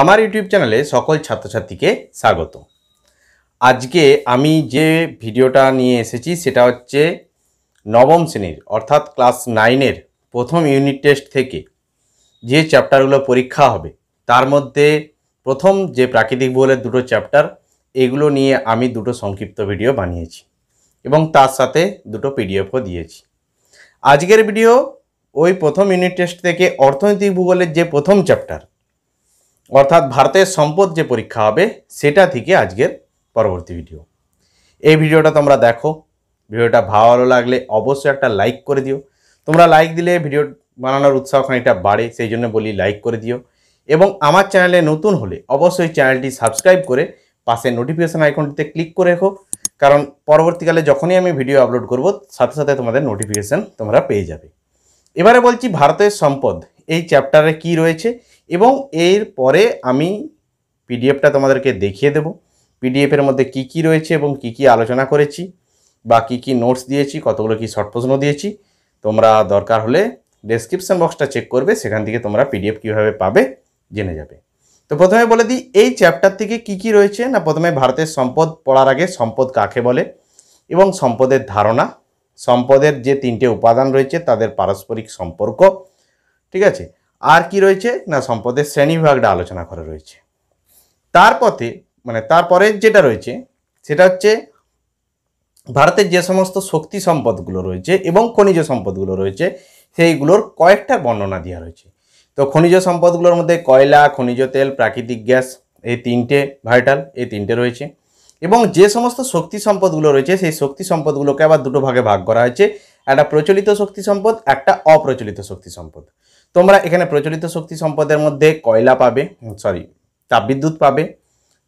আমার ইউটিউব চ্যানেলে সকল ছাত্রছাত্রীকে স্বাগত আজকে আমি যে ভিডিওটা নিয়ে এসেছি সেটা হচ্ছে নবম শ্রেণীর অর্থাৎ ক্লাস নাইনের প্রথম ইউনিট টেস্ট থেকে যে চ্যাপ্টারগুলো পরীক্ষা হবে তার মধ্যে প্রথম যে প্রাকৃতিক ভূগোলের দুটো চ্যাপ্টার এগুলো নিয়ে আমি দুটো সংক্ষিপ্ত ভিডিও বানিয়েছি এবং তার সাথে দুটো পিডিএফও দিয়েছি আজকের ভিডিও ওই প্রথম ইউনিট টেস্ট থেকে অর্থনৈতিক ভূগোলের যে প্রথম চ্যাপ্টার অর্থাৎ ভারতের সম্পদ যে পরীক্ষা হবে সেটা থেকে আজকের পরবর্তী ভিডিও এই ভিডিওটা তোমরা দেখো ভিডিওটা ভালো লাগলে অবশ্যই একটা লাইক করে দিও তোমরা লাইক দিলে ভিডিও বানানোর উৎসাহ খানিকটা বাড়ে সেই জন্য বলি লাইক করে দিও এবং আমার চ্যানেলে নতুন হলে অবশ্যই চ্যানেলটি সাবস্ক্রাইব করে পাশে নোটিফিকেশান আইকনটিতে ক্লিক করে রেখো কারণ পরবর্তীকালে যখনই আমি ভিডিও আপলোড করব সাথে সাথে তোমাদের নোটিফিকেশান তোমরা পেয়ে যাবে এবারে বলছি ভারতের সম্পদ এই চ্যাপ্টারে কি রয়েছে এবং এর পরে আমি পিডিএফটা তোমাদেরকে দেখিয়ে দেব পিডিএফের মধ্যে কি কি রয়েছে এবং কি কি আলোচনা করেছি বা কী কী নোটস দিয়েছি কতগুলো কি শর্ট প্রশ্ন দিয়েছি তোমরা দরকার হলে ডেসক্রিপশান বক্সটা চেক করবে সেখান থেকে তোমরা পিডিএফ কীভাবে পাবে জেনে যাবে তো প্রথমে বলে দিই এই চ্যাপ্টার থেকে কি কি রয়েছে না প্রথমে ভারতের সম্পদ পড়ার আগে সম্পদ কাকে বলে এবং সম্পদের ধারণা সম্পদের যে তিনটে উপাদান রয়েছে তাদের পারস্পরিক সম্পর্ক ঠিক আছে আর কি রয়েছে না সম্পদের শ্রেণীবিভাগটা আলোচনা করা রয়েছে তারপরে মানে তারপরে যেটা রয়েছে সেটা হচ্ছে ভারতের যে সমস্ত শক্তি সম্পদগুলো রয়েছে এবং খনিজ সম্পদগুলো রয়েছে সেইগুলোর কয়েকটা বর্ণনা দেওয়া রয়েছে তো খনিজ সম্পদগুলোর মধ্যে কয়লা খনিজ তেল প্রাকৃতিক গ্যাস এই তিনটে ভাইটাল এই তিনটে রয়েছে এবং যে সমস্ত শক্তি সম্পদগুলো রয়েছে সেই শক্তি সম্পদগুলোকে আবার দুটো ভাগে ভাগ করা হয়েছে একটা প্রচলিত শক্তি সম্পদ একটা অপ্রচলিত শক্তি সম্পদ তোমরা এখানে প্রচলিত শক্তি সম্পদের মধ্যে কয়লা পাবে সরি তাপবিদ্যুৎ পাবে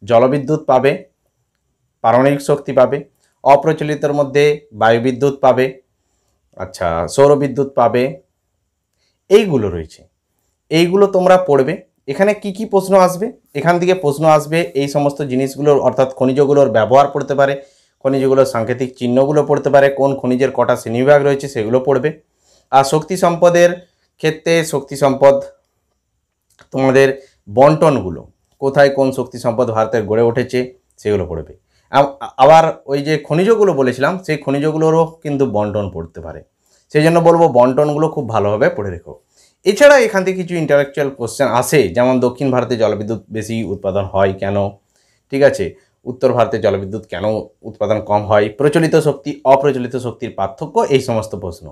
জলবিদ্যুৎ পাবে পারমাণবিক শক্তি পাবে অপ্রচলিতর মধ্যে বায়ুবিদ্যুৎ পাবে আচ্ছা সৌরবিদ্যুৎ পাবে এইগুলো রয়েছে এইগুলো তোমরা পড়বে এখানে কি কি প্রশ্ন আসবে এখান থেকে প্রশ্ন আসবে এই সমস্ত জিনিসগুলোর অর্থাৎ খনিজগুলোর ব্যবহার করতে পারে খনিজগুলোর সাংকেতিক চিহ্নগুলো পড়তে পারে কোন খনিজের কটা শ্রেণীবিভাগ রয়েছে সেগুলো পড়বে আর শক্তি সম্পদের ক্ষেত্রে শক্তি সম্পদ তোমাদের বন্টনগুলো কোথায় কোন শক্তি সম্পদ ভারতের গড়ে উঠেছে সেগুলো পড়বে আবার ওই যে খনিজগুলো বলেছিলাম সেই খনিজগুলোরও কিন্তু বন্টন পড়তে পারে সেই জন্য বলবো বন্টনগুলো খুব ভালোভাবে পড়ে রেখো এছাড়া এখান থেকে কিছু ইন্টালেকচুয়াল কোশ্চেন আসে যেমন দক্ষিণ ভারতে জলবিদ্যুৎ বেশি উৎপাদন হয় কেন ঠিক আছে উত্তর ভারতে জলবিদ্যুৎ কেন উৎপাদন কম হয় প্রচলিত শক্তি অপ্রচলিত শক্তির পার্থক্য এই সমস্ত প্রশ্ন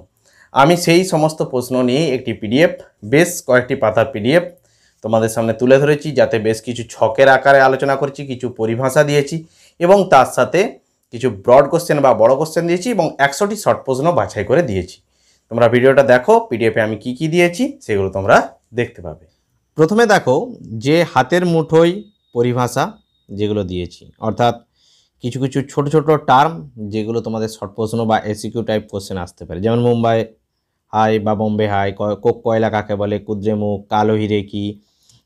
আমি সেই সমস্ত প্রশ্ন নিয়ে একটি পিডিএফ বেশ কয়েকটি পাতার পিডিএফ তোমাদের সামনে তুলে ধরেছি যাতে বেশ কিছু ছকের আকারে আলোচনা করছি কিছু পরিভাষা দিয়েছি এবং তার সাথে কিছু ব্রড কোশ্চেন বা বড় কোশ্চেন দিয়েছি এবং একশোটি শর্ট প্রশ্ন বাছাই করে দিয়েছি তোমরা ভিডিওটা দেখো পিডিএফে আমি কি কি দিয়েছি সেগুলো তোমরা দেখতে পাবে প্রথমে দেখো যে হাতের মুঠোয় পরিভাষা যেগুলো দিয়েছি অর্থাৎ কিছু কিছু ছোট ছোট টার্ম যেগুলো তোমাদের শর্ট প্রশ্ন বা এসিকিউ টাইপ কোশ্চেন আসতে পারে যেমন মুম্বাই হাই বা বোম্বে হাই কোক কয়লা কাকে বলে কুদ্রেমুখ কালো হিরে কি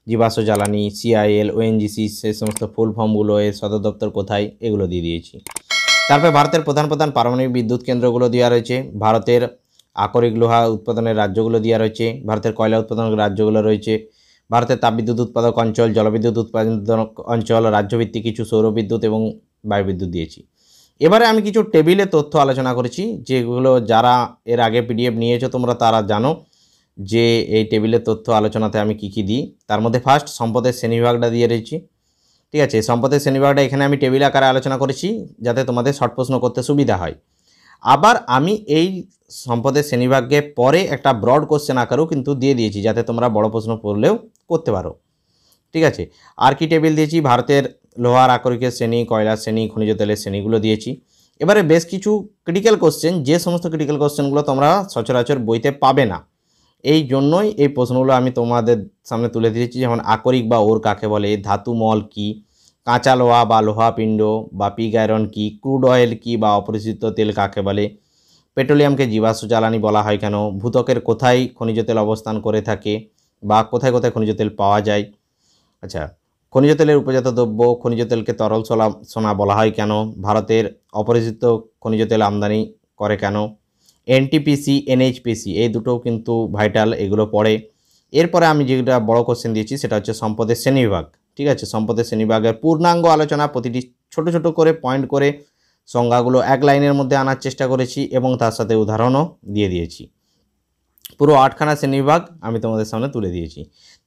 জীবাশ্ম জ্বালানি সিআইএল ওএনজিসি সে সমস্ত ফুল ফর্মগুলো এর সদর দপ্তর কোথায় এগুলো দিয়ে দিয়েছি তারপরে ভারতের প্রধান প্রধান পারমাণবিক বিদ্যুৎ কেন্দ্রগুলো দেওয়া রয়েছে ভারতের আকরিক লোহা উৎপাদনের রাজ্যগুলো দেওয়া রয়েছে ভারতের কয়লা উৎপাদন রাজ্যগুলো রয়েছে ভারতের তাপবিদ্যুৎ উৎপাদক অঞ্চল জলবিদ্যুৎ উৎপাদক অঞ্চল রাজ্যভিত্তিক কিছু সৌরবিদ্যুৎ এবং বায়ুবিদ্যুৎ দিয়েছি এবারে আমি কিছু টেবিলে তথ্য আলোচনা করেছি যেগুলো যারা এর আগে পিডিএফ নিয়েছো তোমরা তারা জানো যে এই টেবিলের তথ্য আলোচনাতে আমি কি কি দিই তার মধ্যে ফার্স্ট সম্পদের শ্রেণীবিভাগটা দিয়ে রয়েছি ঠিক আছে সম্পদের শ্রেণীবিভাগটা এখানে আমি টেবিল আকারে আলোচনা করেছি যাতে তোমাদের শর্ট প্রশ্ন করতে সুবিধা হয় আবার আমি এই সম্পদের শ্রেণীভাগকে পরে একটা ব্রড কোশ্চেন আকারেও কিন্তু দিয়ে দিয়েছি যাতে তোমরা বড় প্রশ্ন পড়লেও করতে পারো ঠিক আছে আর কি টেবিল দিয়েছি ভারতের লোহার আকরিকের শ্রেণী কয়লার শ্রেণী খনিজ তেলের শ্রেণীগুলো দিয়েছি এবারে বেশ কিছু ক্রিটিক্যাল কোশ্চেন যে সমস্ত ক্রিটিক্যাল কোশ্চেনগুলো তোমরা সচরাচর বইতে পাবে না এই জন্যই এই প্রশ্নগুলো আমি তোমাদের সামনে তুলে দিয়েছি যেমন আকরিক বা ওর কাকে বলে ধাতু মল কী কাঁচা লোহা বা লোহাপিণ্ড বা পিগ আয়রন কী ক্রুড অয়েল কী বা অপরিচিত তেল কাকে বলে পেট্রোলিয়ামকে জীবাশ্ম জ্বালানি বলা হয় কেন ভূতকের কোথায় খনিজ তেল অবস্থান করে থাকে বা কোথায় কোথায় খনিজ তেল পাওয়া যায় আচ্ছা খনিজ তেলের উপজাত দ্রব্য খনিজ তেলকে তরল সোনা সোনা বলা হয় কেন ভারতের অপরিচিত খনিজ তেল আমদানি করে কেন এনটিপিসি এনএইচপিসি এই দুটোও কিন্তু ভাইটাল এগুলো পড়ে এরপরে আমি যেটা বড় কোশ্চেন দিয়েছি সেটা হচ্ছে সম্পদের শ্রেণীবিভাগ ঠিক আছে সম্পদের শ্রেণীবিভাগের পূর্ণাঙ্গ আলোচনা প্রতিটি ছোট ছোট করে পয়েন্ট করে সংজ্ঞাগুলো এক লাইনের মধ্যে আনার চেষ্টা করেছি এবং তার সাথে উদাহরণও দিয়ে দিয়েছি পুরো আটখানা শ্রেণীবিভাগ আমি তোমাদের সামনে তুলে দিয়েছি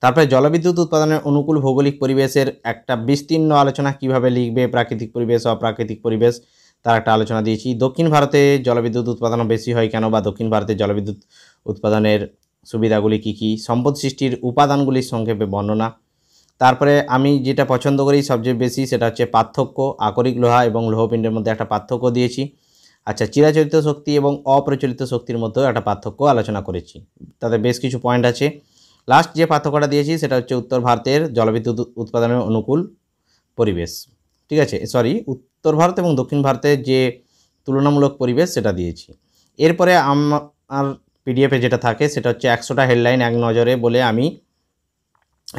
তারপরে জলবিদ্যুৎ উৎপাদনের অনুকূল ভৌগোলিক পরিবেশের একটা বিস্তীর্ণ আলোচনা কিভাবে লিখবে প্রাকৃতিক পরিবেশ অপ্রাকৃতিক পরিবেশ তার একটা আলোচনা দিয়েছি দক্ষিণ ভারতে জলবিদ্যুৎ উৎপাদন বেশি হয় কেন বা দক্ষিণ ভারতে জলবিদ্যুৎ উৎপাদনের সুবিধাগুলি কী কী সম্পদ সৃষ্টির উপাদানগুলির সংক্ষেপে বর্ণনা তারপরে আমি যেটা পছন্দ করি সবচেয়ে বেশি সেটা হচ্ছে পার্থক্য আকরিক লোহা এবং লোহপিণ্ডের মধ্যে একটা পার্থক্য দিয়েছি আচ্ছা চিরাচরিত শক্তি এবং অপ্রচলিত শক্তির মধ্যেও একটা পার্থক্য আলোচনা করেছি তাতে বেশ কিছু পয়েন্ট আছে লাস্ট যে পার্থক্যটা দিয়েছি সেটা হচ্ছে উত্তর ভারতের জলবিদ্যুৎ উৎপাদনের অনুকূল পরিবেশ ঠিক আছে সরি উত্তর ভারত এবং দক্ষিণ ভারতের যে তুলনামূলক পরিবেশ সেটা দিয়েছি এরপরে আমার পিডিএফে যেটা থাকে সেটা হচ্ছে একশোটা হেডলাইন এক নজরে বলে আমি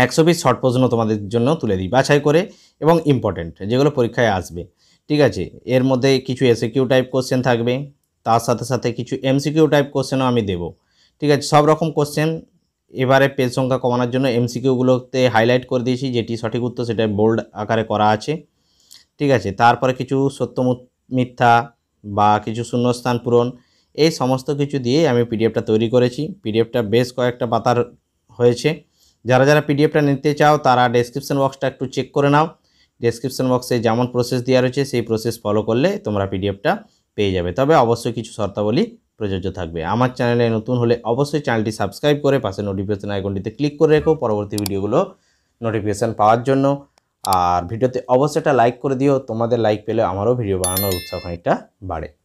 একশো পিস শর্ট প্রশ্ন তোমাদের জন্য তুলে দিই বাছাই করে এবং ইম্পর্টেন্ট যেগুলো পরীক্ষায় আসবে ঠিক আছে এর মধ্যে কিছু এসিকিউ টাইপ কোশ্চেন থাকবে তার সাথে সাথে কিছু এমসিকিউ টাইপ কোশ্চেনও আমি দেব ঠিক আছে সব রকম কোশ্চেন এবারে পেজ সংখ্যা কমানোর জন্য এমসিকিউগুলোতে হাইলাইট করে দিয়েছি যেটি সঠিক উত্তর সেটা বোল্ড আকারে করা আছে ঠিক আছে তারপরে কিছু সত্য মিথ্যা বা কিছু শূন্যস্থান পূরণ এই সমস্ত কিছু দিয়ে আমি পিডিএফটা তৈরি করেছি পিডিএফটা বেশ কয়েকটা পাতার হয়েছে যারা যারা পিডিএফটা নিতে চাও তারা ডেসক্রিপশন বক্সটা একটু চেক করে নাও ডেসক্রিপশন বক্সে যেমন প্রসেস দেওয়া রয়েছে সেই প্রসেস ফলো করলে তোমরা পিডিএফটা পেয়ে যাবে তবে অবশ্যই কিছু শর্তাবলী প্রযোজ্য থাকবে আমার চ্যানেলে নতুন হলে অবশ্যই চ্যানেলটি সাবস্ক্রাইব করে পাশে নোটিফিকেশান আইকনটিতে ক্লিক করে রেখো পরবর্তী ভিডিওগুলো নোটিফিকেশান পাওয়ার জন্য আর ভিডিওতে অবশ্যই একটা লাইক করে দিও তোমাদের লাইক পেলে আমারও ভিডিও বানানোর উৎসাহ খানিকটা বাড়ে